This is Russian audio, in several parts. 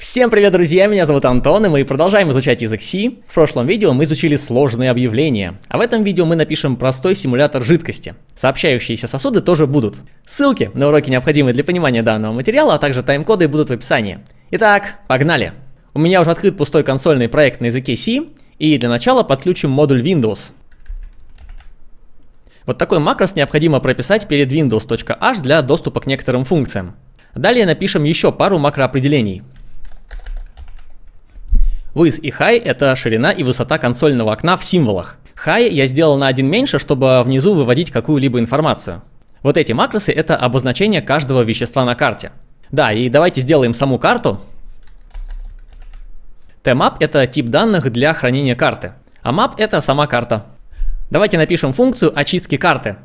Всем привет, друзья! Меня зовут Антон, и мы продолжаем изучать язык C. В прошлом видео мы изучили сложные объявления, а в этом видео мы напишем простой симулятор жидкости. Сообщающиеся сосуды тоже будут. Ссылки на уроки, необходимые для понимания данного материала, а также тайм-коды будут в описании. Итак, погнали! У меня уже открыт пустой консольный проект на языке C, и для начала подключим модуль Windows. Вот такой макрос необходимо прописать перед windows.h для доступа к некоторым функциям. Далее напишем еще пару макроопределений – Width и High — это ширина и высота консольного окна в символах. High я сделал на один меньше, чтобы внизу выводить какую-либо информацию. Вот эти макросы — это обозначение каждого вещества на карте. Да, и давайте сделаем саму карту. Tmap — это тип данных для хранения карты, а map — это сама карта. Давайте напишем функцию очистки карты.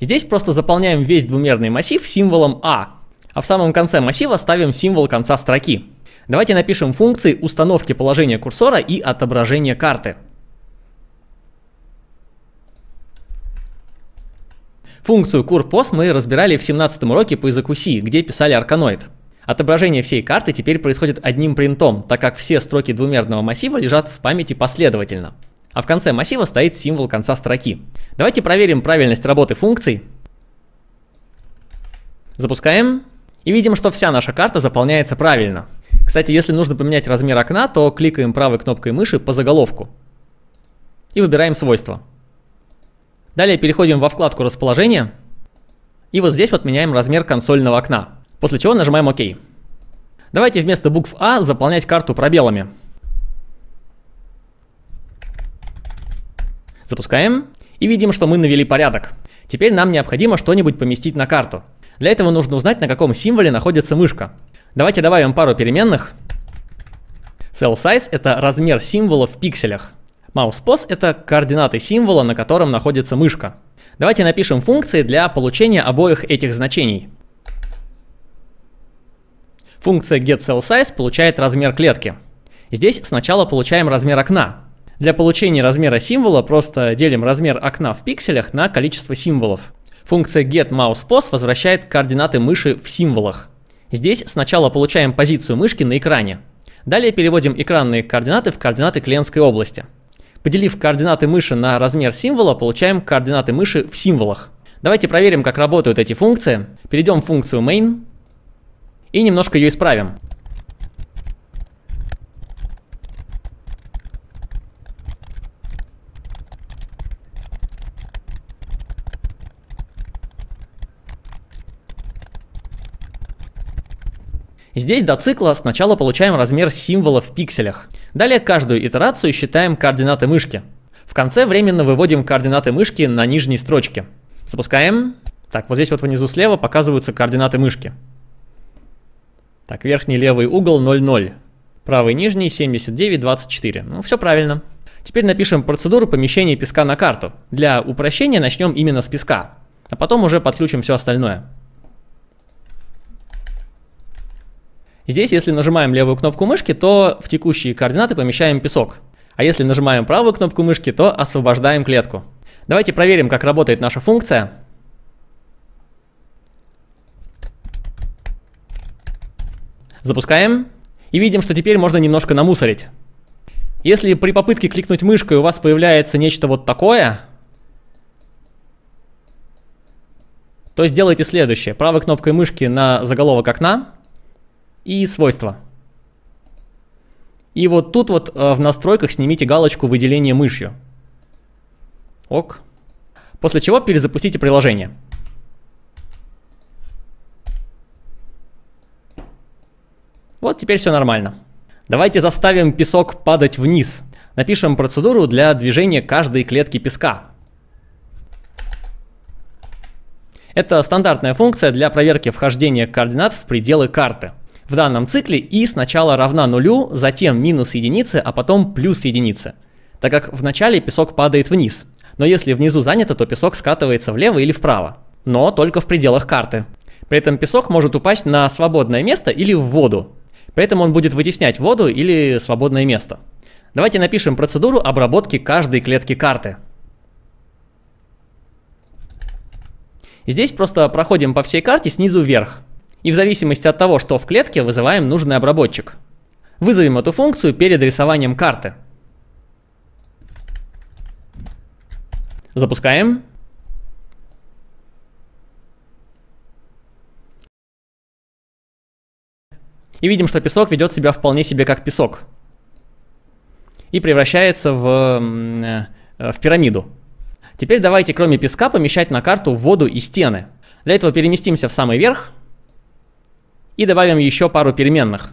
Здесь просто заполняем весь двумерный массив символом А, а в самом конце массива ставим символ конца строки. Давайте напишем функции установки положения курсора и отображения карты. Функцию CurPost мы разбирали в 17 уроке по языку C, где писали арканоид. Отображение всей карты теперь происходит одним принтом, так как все строки двумерного массива лежат в памяти последовательно. А в конце массива стоит символ конца строки. Давайте проверим правильность работы функций. Запускаем. И видим, что вся наша карта заполняется правильно. Кстати, если нужно поменять размер окна, то кликаем правой кнопкой мыши по заголовку и выбираем свойства. Далее переходим во вкладку расположения и вот здесь вот меняем размер консольного окна, после чего нажимаем ОК. Давайте вместо букв А заполнять карту пробелами. Запускаем и видим, что мы навели порядок. Теперь нам необходимо что-нибудь поместить на карту. Для этого нужно узнать, на каком символе находится мышка. Давайте добавим пару переменных. Cell size — это размер символа в пикселях. MousePos — это координаты символа, на котором находится мышка. Давайте напишем функции для получения обоих этих значений. Функция getCellSize получает размер клетки. Здесь сначала получаем размер окна. Для получения размера символа просто делим размер окна в пикселях на количество символов. Функция getMousePos возвращает координаты мыши в символах. Здесь сначала получаем позицию мышки на экране. Далее переводим экранные координаты в координаты клиентской области. Поделив координаты мыши на размер символа, получаем координаты мыши в символах. Давайте проверим, как работают эти функции. Перейдем в функцию main и немножко ее исправим. Здесь до цикла сначала получаем размер символа в пикселях. Далее каждую итерацию считаем координаты мышки. В конце временно выводим координаты мышки на нижней строчке. Запускаем. Так, вот здесь вот внизу слева показываются координаты мышки. Так, верхний левый угол 0,0. Правый нижний 79,24. Ну, все правильно. Теперь напишем процедуру помещения песка на карту. Для упрощения начнем именно с песка, а потом уже подключим все остальное. Здесь, если нажимаем левую кнопку мышки, то в текущие координаты помещаем песок. А если нажимаем правую кнопку мышки, то освобождаем клетку. Давайте проверим, как работает наша функция. Запускаем. И видим, что теперь можно немножко намусорить. Если при попытке кликнуть мышкой у вас появляется нечто вот такое, то сделайте следующее. Правой кнопкой мышки на заголовок окна и свойства. И вот тут вот э, в настройках снимите галочку выделение мышью. Ок. После чего перезапустите приложение. Вот теперь все нормально. Давайте заставим песок падать вниз. Напишем процедуру для движения каждой клетки песка. Это стандартная функция для проверки вхождения координат в пределы карты в данном цикле и сначала равна нулю, затем минус единицы, а потом плюс единицы, так как в начале песок падает вниз, но если внизу занято, то песок скатывается влево или вправо, но только в пределах карты. При этом песок может упасть на свободное место или в воду, при этом он будет вытеснять воду или свободное место. Давайте напишем процедуру обработки каждой клетки карты. здесь просто проходим по всей карте снизу вверх и в зависимости от того, что в клетке, вызываем нужный обработчик. Вызовем эту функцию перед рисованием карты. Запускаем. И видим, что песок ведет себя вполне себе как песок. И превращается в, э, в пирамиду. Теперь давайте кроме песка помещать на карту воду и стены. Для этого переместимся в самый верх – и добавим еще пару переменных.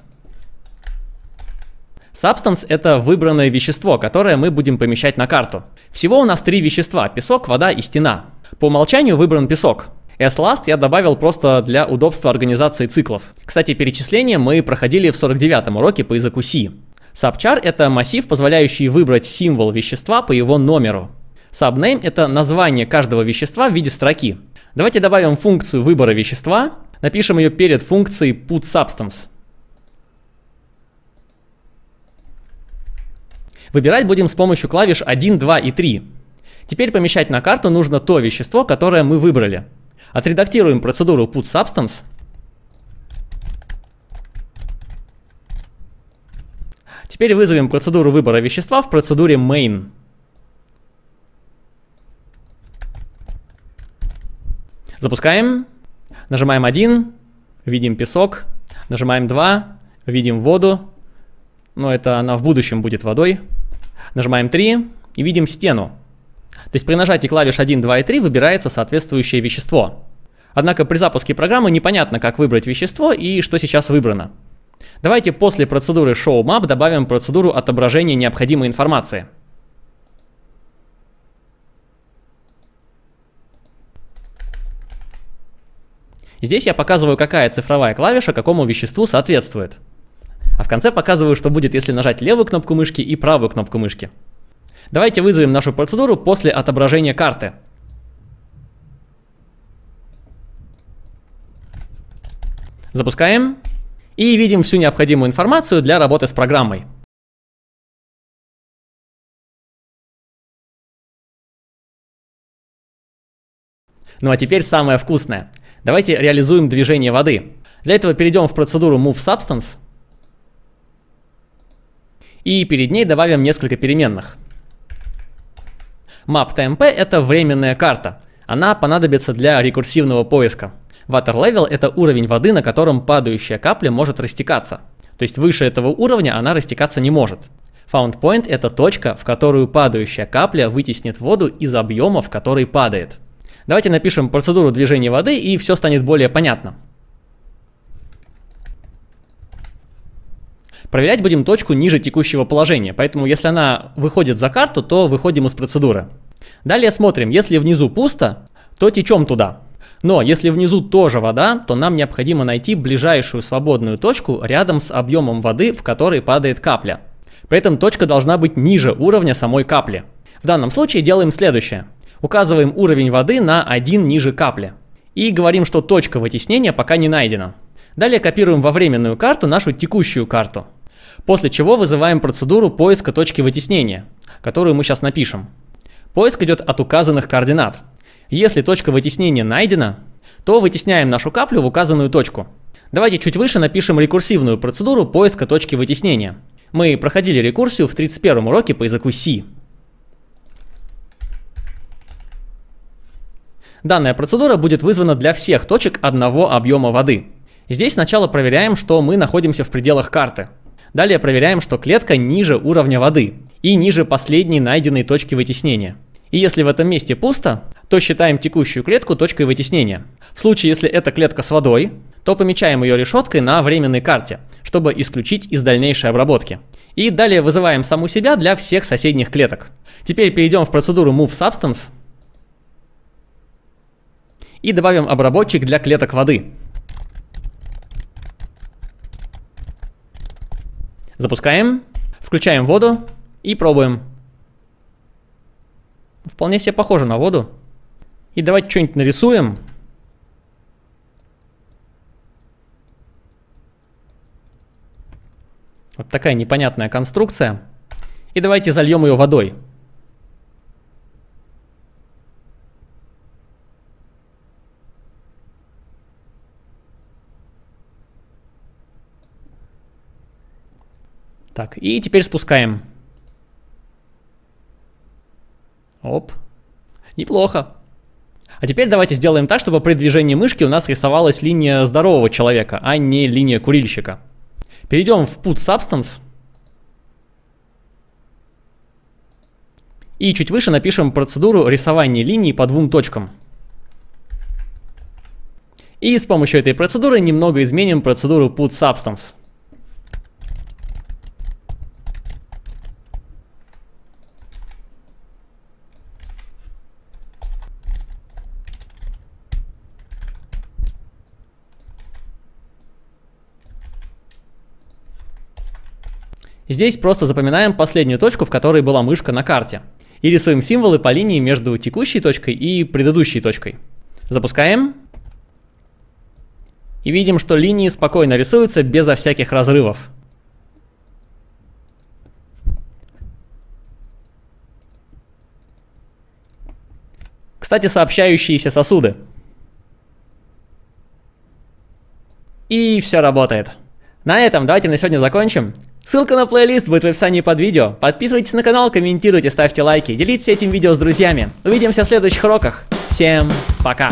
Substance — это выбранное вещество, которое мы будем помещать на карту. Всего у нас три вещества — песок, вода и стена. По умолчанию выбран песок. S-Last я добавил просто для удобства организации циклов. Кстати, перечисление мы проходили в 49-м уроке по языку C. Subchar — это массив, позволяющий выбрать символ вещества по его номеру. Subname — это название каждого вещества в виде строки. Давайте добавим функцию выбора вещества, Напишем ее перед функцией putSubstance. Выбирать будем с помощью клавиш 1, 2 и 3. Теперь помещать на карту нужно то вещество, которое мы выбрали. Отредактируем процедуру putSubstance. Теперь вызовем процедуру выбора вещества в процедуре main. Запускаем. Нажимаем 1, видим песок. Нажимаем 2, видим воду. Но это она в будущем будет водой. Нажимаем 3 и видим стену. То есть при нажатии клавиш 1, 2 и 3 выбирается соответствующее вещество. Однако при запуске программы непонятно, как выбрать вещество и что сейчас выбрано. Давайте после процедуры Show Map добавим процедуру отображения необходимой информации – Здесь я показываю, какая цифровая клавиша какому веществу соответствует. А в конце показываю, что будет, если нажать левую кнопку мышки и правую кнопку мышки. Давайте вызовем нашу процедуру после отображения карты. Запускаем. И видим всю необходимую информацию для работы с программой. Ну а теперь самое вкусное. Давайте реализуем движение воды. Для этого перейдем в процедуру Move Substance. И перед ней добавим несколько переменных. MapTmp — это временная карта. Она понадобится для рекурсивного поиска. Water Level это уровень воды, на котором падающая капля может растекаться. То есть выше этого уровня она растекаться не может. Found Point это точка, в которую падающая капля вытеснит воду из объема, в который падает. Давайте напишем процедуру движения воды, и все станет более понятно. Проверять будем точку ниже текущего положения, поэтому если она выходит за карту, то выходим из процедуры. Далее смотрим, если внизу пусто, то течем туда. Но если внизу тоже вода, то нам необходимо найти ближайшую свободную точку рядом с объемом воды, в которой падает капля. При этом точка должна быть ниже уровня самой капли. В данном случае делаем следующее. Указываем уровень воды на 1 ниже капли. И говорим, что точка вытеснения пока не найдена. Далее копируем во временную карту нашу текущую карту. После чего вызываем процедуру поиска точки вытеснения, которую мы сейчас напишем. Поиск идет от указанных координат. Если точка вытеснения найдена, то вытесняем нашу каплю в указанную точку. Давайте чуть выше напишем рекурсивную процедуру поиска точки вытеснения. Мы проходили рекурсию в 31 уроке по языку C. Данная процедура будет вызвана для всех точек одного объема воды. Здесь сначала проверяем, что мы находимся в пределах карты. Далее проверяем, что клетка ниже уровня воды и ниже последней найденной точки вытеснения. И если в этом месте пусто, то считаем текущую клетку точкой вытеснения. В случае, если это клетка с водой, то помечаем ее решеткой на временной карте, чтобы исключить из дальнейшей обработки. И далее вызываем саму себя для всех соседних клеток. Теперь перейдем в процедуру Move Substance – и добавим обработчик для клеток воды. Запускаем, включаем воду и пробуем. Вполне себе похоже на воду. И давайте что-нибудь нарисуем. Вот такая непонятная конструкция. И давайте зальем ее водой. Так, и теперь спускаем. Оп. Неплохо. А теперь давайте сделаем так, чтобы при движении мышки у нас рисовалась линия здорового человека, а не линия курильщика. Перейдем в Put Substance. И чуть выше напишем процедуру рисования линий по двум точкам. И с помощью этой процедуры немного изменим процедуру Put Substance. Здесь просто запоминаем последнюю точку, в которой была мышка на карте. И рисуем символы по линии между текущей точкой и предыдущей точкой. Запускаем. И видим, что линии спокойно рисуются безо всяких разрывов. Кстати, сообщающиеся сосуды. И все работает. На этом давайте на сегодня закончим. Ссылка на плейлист будет в описании под видео. Подписывайтесь на канал, комментируйте, ставьте лайки, делитесь этим видео с друзьями. Увидимся в следующих уроках. Всем пока!